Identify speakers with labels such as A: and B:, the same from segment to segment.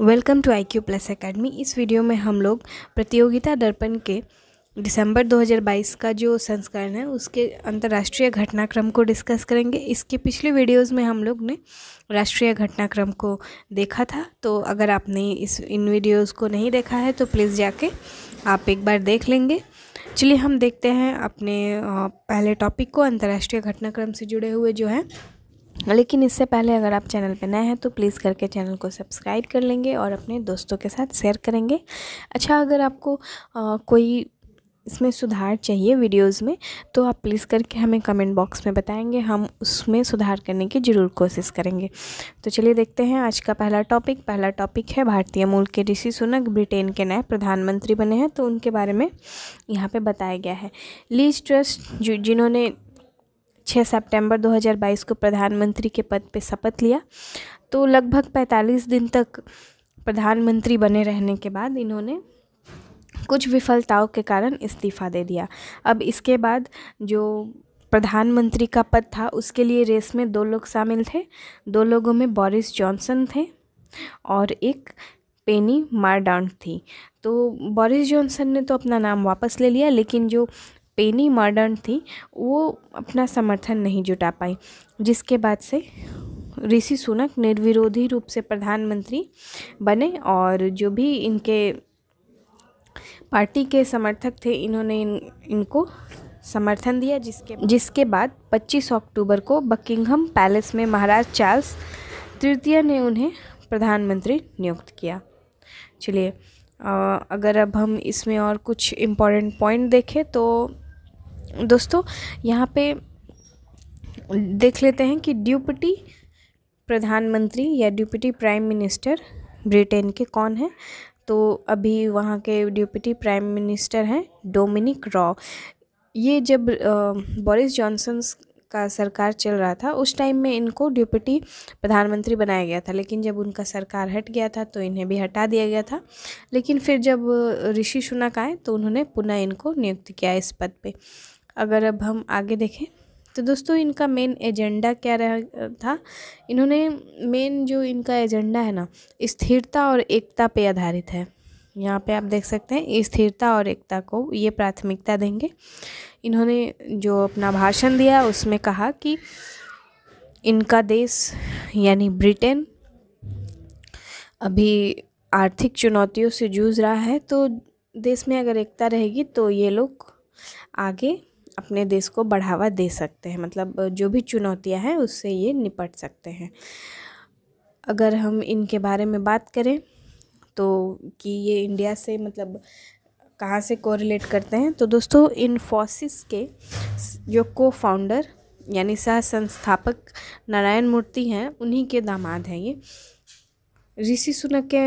A: welcome to I Q plus academy इस video में हम लोग प्रतियोगिता दर्पण के दिसंबर 2022 का जो संस्करण है उसके अंतर्राष्ट्रीय घटनाक्रम को डिस्कस करेंगे इसके पिछले वीडियोस में हम लोग ने राष्ट्रीय घटनाक्रम को देखा था तो अगर आपने इस इन वीडियोस को नहीं देखा है तो प्लीज़ जाके आप एक बार देख लेंगे चलिए हम देखते हैं अपने पहले टॉपिक को अंतर्राष्ट्रीय घटनाक्रम से जुड़े हुए जो हैं लेकिन इससे पहले अगर आप चैनल पर नए हैं तो प्लीज़ करके चैनल को सब्सक्राइब कर लेंगे और अपने दोस्तों के साथ शेयर करेंगे अच्छा अगर आपको आ, कोई इसमें सुधार चाहिए वीडियोस में तो आप प्लीज़ करके हमें कमेंट बॉक्स में बताएंगे हम उसमें सुधार करने की ज़रूर कोशिश करेंगे तो चलिए देखते हैं आज का पहला टॉपिक पहला टॉपिक है भारतीय मूल के ऋषि सुनक ब्रिटेन के नए प्रधानमंत्री बने हैं तो उनके बारे में यहाँ पे बताया गया है लीज ट्रस्ट जिन्होंने 6 सितंबर 2022 को प्रधानमंत्री के पद पर शपथ लिया तो लगभग 45 दिन तक प्रधानमंत्री बने रहने के बाद इन्होंने कुछ विफलताओं के कारण इस्तीफ़ा दे दिया अब इसके बाद जो प्रधानमंत्री का पद था उसके लिए रेस में दो लोग शामिल थे दो लोगों में बोरिस जॉनसन थे और एक पेनी मारडांट थी तो बोरिस जॉनसन ने तो अपना नाम वापस ले लिया लेकिन जो पेनी मॉडर्न थी वो अपना समर्थन नहीं जुटा पाई जिसके बाद से ऋषि सुनक निर्विरोधी रूप से प्रधानमंत्री बने और जो भी इनके पार्टी के समर्थक थे इन्होंने इन, इनको समर्थन दिया जिसके जिसके बाद 25 अक्टूबर को बकिंगहम पैलेस में महाराज चार्ल्स तृतीय ने उन्हें प्रधानमंत्री नियुक्त किया चलिए अगर अब हम इसमें और कुछ इम्पोर्टेंट पॉइंट देखें तो दोस्तों यहाँ पे देख लेते हैं कि ड्यूपटी प्रधानमंत्री या ड्यूपटी प्राइम मिनिस्टर ब्रिटेन के कौन हैं तो अभी वहाँ के ड्यूपटी प्राइम मिनिस्टर हैं डोमिनिक रॉ ये जब बोरिस जॉनसन्स का सरकार चल रहा था उस टाइम में इनको ड्यूपटी प्रधानमंत्री बनाया गया था लेकिन जब उनका सरकार हट गया था तो इन्हें भी हटा दिया गया था लेकिन फिर जब ऋषि सुनक आए तो उन्होंने पुनः इनको नियुक्त किया इस पद पे अगर अब हम आगे देखें तो दोस्तों इनका मेन एजेंडा क्या रहा था इन्होंने मेन जो इनका एजेंडा है ना स्थिरता और एकता पे आधारित है यहाँ पे आप देख सकते हैं स्थिरता और एकता को ये प्राथमिकता देंगे इन्होंने जो अपना भाषण दिया उसमें कहा कि इनका देश यानी ब्रिटेन अभी आर्थिक चुनौतियों से जूझ रहा है तो देश में अगर एकता रहेगी तो ये लोग आगे अपने देश को बढ़ावा दे सकते हैं मतलब जो भी चुनौतियां हैं उससे ये निपट सकते हैं अगर हम इनके बारे में बात करें तो कि ये इंडिया से मतलब कहाँ से कोरिलेट करते हैं तो दोस्तों इन्फोसिस के जो को फाउंडर यानी सह संस्थापक नारायण मूर्ति हैं उन्हीं के दामाद हैं ये ऋषि सुनक के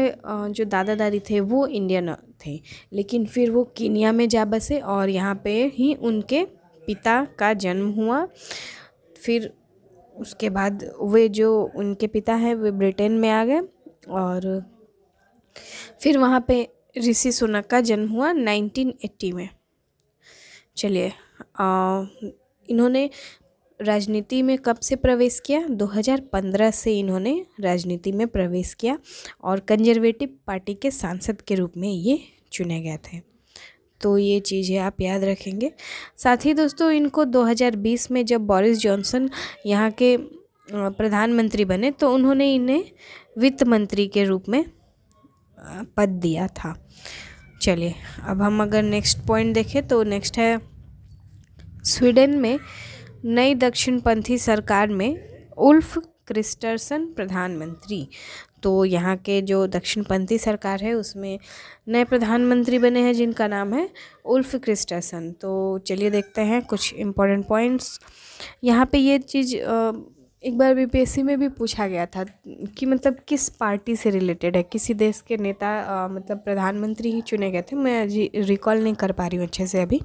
A: जो दादा दादी थे वो इंडियन थे लेकिन फिर वो कीनिया में जा बसे और यहाँ पे ही उनके पिता का जन्म हुआ फिर उसके बाद वे जो उनके पिता हैं वे ब्रिटेन में आ गए और फिर वहाँ पे ऋषि सुनक का जन्म हुआ 1980 में चलिए इन्होंने राजनीति में कब से प्रवेश किया 2015 से इन्होंने राजनीति में प्रवेश किया और कंजर्वेटिव पार्टी के सांसद के रूप में ये चुने गए थे तो ये चीज़ें आप याद रखेंगे साथ ही दोस्तों इनको 2020 में जब बोरिस जॉनसन यहाँ के प्रधानमंत्री बने तो उन्होंने इन्हें वित्त मंत्री के रूप में पद दिया था चलिए अब हम अगर नेक्स्ट पॉइंट देखें तो नेक्स्ट है स्वीडन में नई दक्षिणपंथी सरकार में उल्फ क्रिस्टरसन प्रधानमंत्री तो यहाँ के जो दक्षिणपंथी सरकार है उसमें नए प्रधानमंत्री बने हैं जिनका नाम है उल्फ क्रिस्टरसन तो चलिए देखते हैं कुछ इम्पोर्टेंट पॉइंट्स यहाँ पे ये चीज़ एक बार बीपीएससी में भी पूछा गया था कि मतलब किस पार्टी से रिलेटेड है किसी देश के नेता आ, मतलब प्रधानमंत्री ही चुने गए थे मैं जी रिकॉल नहीं कर पा रही हूँ अच्छे से अभी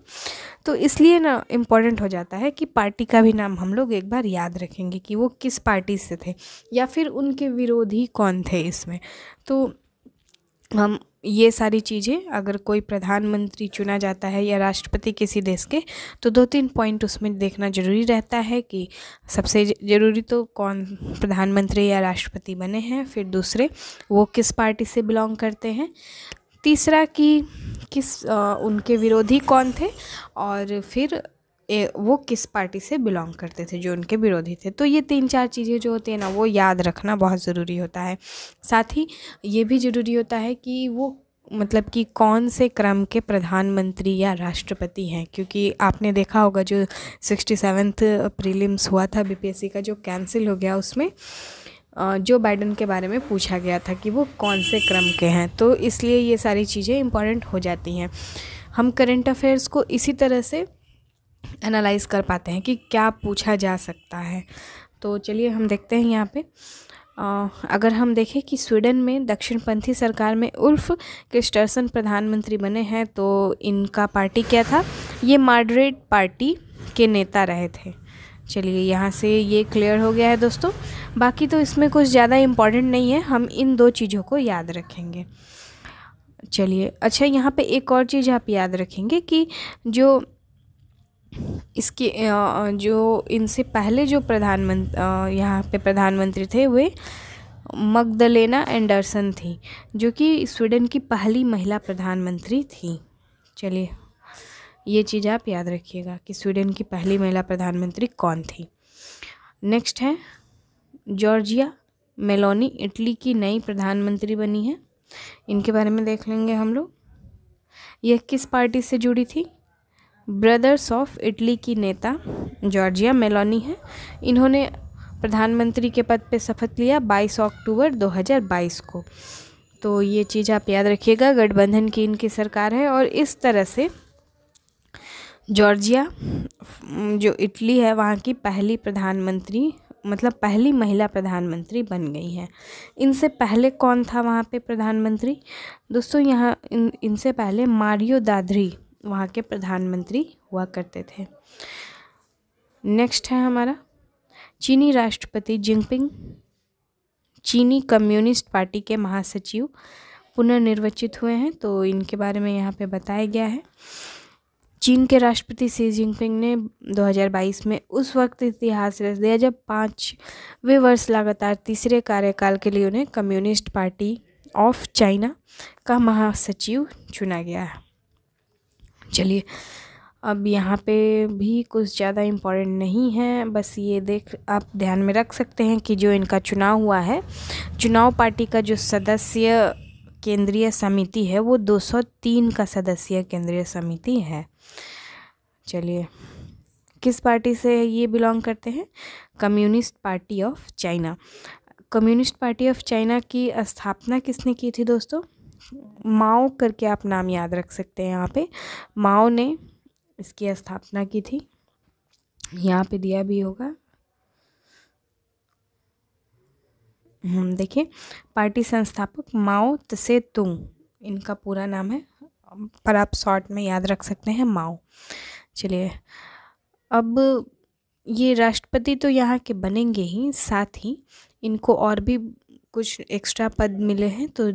A: तो इसलिए ना इम्पॉर्टेंट हो जाता है कि पार्टी का भी नाम हम लोग एक बार याद रखेंगे कि वो किस पार्टी से थे या फिर उनके विरोधी कौन थे इसमें तो हम ये सारी चीज़ें अगर कोई प्रधानमंत्री चुना जाता है या राष्ट्रपति किसी देश के तो दो तीन पॉइंट उसमें देखना ज़रूरी रहता है कि सबसे ज़रूरी तो कौन प्रधानमंत्री या राष्ट्रपति बने हैं फिर दूसरे वो किस पार्टी से बिलोंग करते हैं तीसरा कि किस आ, उनके विरोधी कौन थे और फिर ए, वो किस पार्टी से बिलोंग करते थे जो उनके विरोधी थे तो ये तीन चार चीज़ें जो होती हैं ना वो याद रखना बहुत ज़रूरी होता है साथ ही ये भी ज़रूरी होता है कि वो मतलब कि कौन से क्रम के प्रधानमंत्री या राष्ट्रपति हैं क्योंकि आपने देखा होगा जो सिक्सटी सेवन्थ प्रीलिम्स हुआ था बीपीएससी का जो कैंसिल हो गया उसमें जो बाइडन के बारे में पूछा गया था कि वो कौन से क्रम के हैं तो इसलिए ये सारी चीज़ें इम्पॉर्टेंट हो जाती हैं हम करंट अफेयर्स को इसी तरह से एनालाइज़ कर पाते हैं कि क्या पूछा जा सकता है तो चलिए हम देखते हैं यहाँ पे आ, अगर हम देखें कि स्वीडन में दक्षिणपंथी सरकार में उल्फ क्रिस्टर्सन प्रधानमंत्री बने हैं तो इनका पार्टी क्या था ये मॉडरेट पार्टी के नेता रहे थे चलिए यहाँ से ये क्लियर हो गया है दोस्तों बाकी तो इसमें कुछ ज़्यादा इम्पॉर्टेंट नहीं है हम इन दो चीज़ों को याद रखेंगे चलिए अच्छा यहाँ पे एक और चीज़ आप याद रखेंगे कि जो इसके जो इनसे पहले जो प्रधानमंत्री यहाँ पे प्रधानमंत्री थे वे मगदलेना एंडरसन थी जो कि स्वीडन की पहली महिला प्रधानमंत्री थी चलिए ये चीज़ आप याद रखिएगा कि स्वीडन की पहली महिला प्रधानमंत्री कौन थी नेक्स्ट है जॉर्जिया मेलोनी इटली की नई प्रधानमंत्री बनी है इनके बारे में देख लेंगे हम लोग यह किस पार्टी से जुड़ी थी ब्रदर्स ऑफ इटली की नेता जॉर्जिया मेलोनी हैं इन्होंने प्रधानमंत्री के पद पे शपथ लिया 22 अक्टूबर 2022 को तो ये चीज़ आप याद रखिएगा गठबंधन की इनकी सरकार है और इस तरह से जॉर्जिया जो इटली है वहाँ की पहली प्रधानमंत्री मतलब पहली महिला प्रधानमंत्री बन गई हैं इनसे पहले कौन था वहाँ पे प्रधानमंत्री दोस्तों यहाँ इन इनसे पहले मारियो दादरी वहाँ के प्रधानमंत्री हुआ करते थे नेक्स्ट है हमारा चीनी राष्ट्रपति जिनपिंग चीनी कम्युनिस्ट पार्टी के महासचिव पुनर्निर्वाचित हुए हैं तो इनके बारे में यहाँ पे बताया गया है चीन के राष्ट्रपति सी जिनपिंग ने 2022 में उस वक्त इतिहास रच दिया जब पाँचवें वर्ष लगातार तीसरे कार्यकाल के लिए उन्हें कम्युनिस्ट पार्टी ऑफ चाइना का महासचिव चुना गया है चलिए अब यहाँ पे भी कुछ ज़्यादा इम्पोर्टेंट नहीं है बस ये देख आप ध्यान में रख सकते हैं कि जो इनका चुनाव हुआ है चुनाव पार्टी का जो सदस्य केंद्रीय समिति है वो 203 का सदस्यीय केंद्रीय समिति है चलिए किस पार्टी से ये बिलोंग करते हैं communist party of China communist party of China की स्थापना किसने की थी दोस्तों माओ करके आप नाम याद रख सकते हैं यहाँ पे माओ ने इसकी स्थापना की थी यहाँ पे दिया भी होगा हम्म, देखिए पार्टी संस्थापक माओ तसे तुंग इनका पूरा नाम है पर आप शॉर्ट में याद रख सकते हैं माओ चलिए अब ये राष्ट्रपति तो यहाँ के बनेंगे ही साथ ही इनको और भी कुछ एक्स्ट्रा पद मिले हैं तो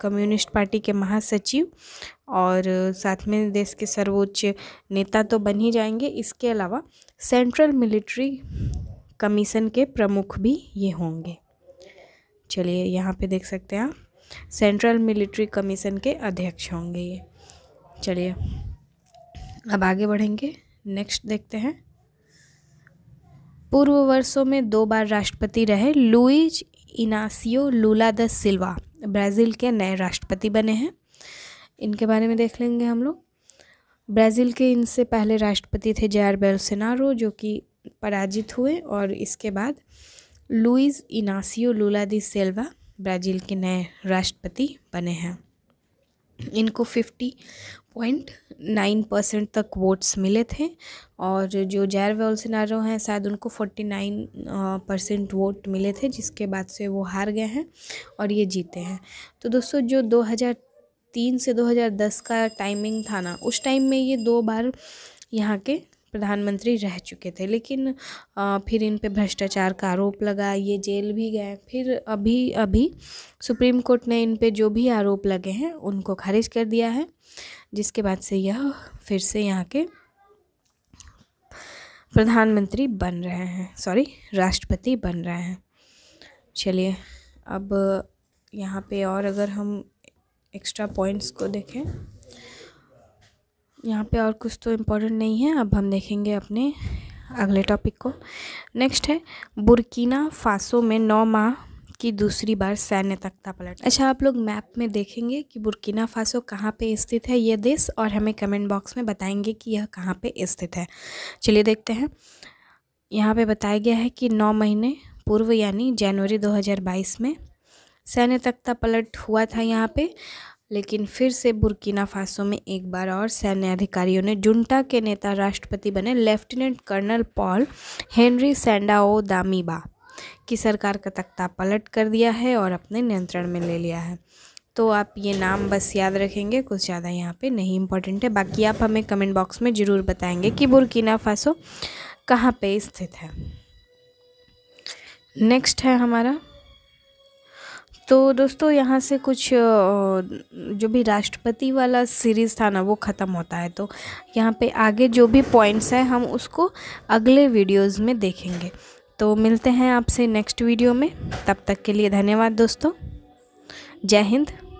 A: कम्युनिस्ट पार्टी के महासचिव और साथ में देश के सर्वोच्च नेता तो बन ही जाएंगे इसके अलावा सेंट्रल मिलिट्री कमीशन के प्रमुख भी ये होंगे चलिए यहाँ पे देख सकते हैं आप सेंट्रल मिलिट्री कमीशन के अध्यक्ष होंगे ये चलिए अब आगे बढ़ेंगे नेक्स्ट देखते हैं पूर्व वर्षों में दो बार राष्ट्रपति रहे Luiz Inacio Lula da Silva Brazil के नए राष्ट्रपति बने हैं इनके बारे में देख लेंगे हम लोग ब्राज़ील के इनसे पहले राष्ट्रपति थे जैर बेलसेनारो जो कि पराजित हुए और इसके बाद Luis Inacio Lula da Silva Brazil के नए राष्ट्रपति बने हैं इनको फिफ्टी पॉइंट नाइन परसेंट तक वोट्स मिले थे और जो जैर वेल्सनारो हैं शायद उनको फोर्टी नाइन परसेंट वोट मिले थे जिसके बाद से वो हार गए हैं और ये जीते हैं तो दोस्तों जो दो हज़ार तीन से दो हज़ार दस का टाइमिंग था ना उस टाइम में ये दो बार यहाँ के प्रधानमंत्री रह चुके थे लेकिन फिर इन पे भ्रष्टाचार का आरोप लगा ये जेल भी गए फिर अभी अभी सुप्रीम कोर्ट ने इन पे जो भी आरोप लगे हैं उनको खारिज कर दिया है जिसके बाद से यह फिर से यहाँ के प्रधानमंत्री बन रहे हैं सॉरी राष्ट्रपति बन रहे हैं चलिए अब यहाँ पे और अगर हम एक्स्ट्रा पॉइंट्स को देखें यहाँ पे और कुछ तो इम्पोर्टेंट नहीं है अब हम देखेंगे अपने अगले टॉपिक को नेक्स्ट है बुरकीना फासो में नौ माह की दूसरी बार सैन्य तख्ता पलट अच्छा आप लोग मैप में देखेंगे कि बुरकीना फासो कहाँ पे स्थित है ये देश और हमें कमेंट बॉक्स में बताएंगे कि यह कहाँ पे स्थित है चलिए देखते हैं यहाँ पे बताया गया है कि नौ महीने पूर्व यानी जनवरी 2022 में सैन्य तख्ता पलट हुआ था यहाँ पर लेकिन फिर से बुर्किना फासो में एक बार और सैन्य अधिकारियों ने जुंटा के नेता राष्ट्रपति बने lieutenant colonel Paul Henri Sandaogo Damiba की सरकार का तख्ता पलट कर दिया है और अपने नियंत्रण में ले लिया है तो आप ये नाम बस याद रखेंगे कुछ ज़्यादा यहाँ पे नहीं इम्पोर्टेंट है बाकी आप हमें कमेंट बॉक्स में ज़रूर बताएंगे कि बुरकीना फासो कहाँ पे स्थित है नेक्स्ट है हमारा तो दोस्तों यहाँ से कुछ जो भी राष्ट्रपति वाला सीरीज़ था ना वो ख़त्म होता है तो यहाँ पे आगे जो भी पॉइंट्स हैं हम उसको अगले वीडियोस में देखेंगे तो मिलते हैं आपसे नेक्स्ट वीडियो में तब तक के लिए धन्यवाद दोस्तों जय हिंद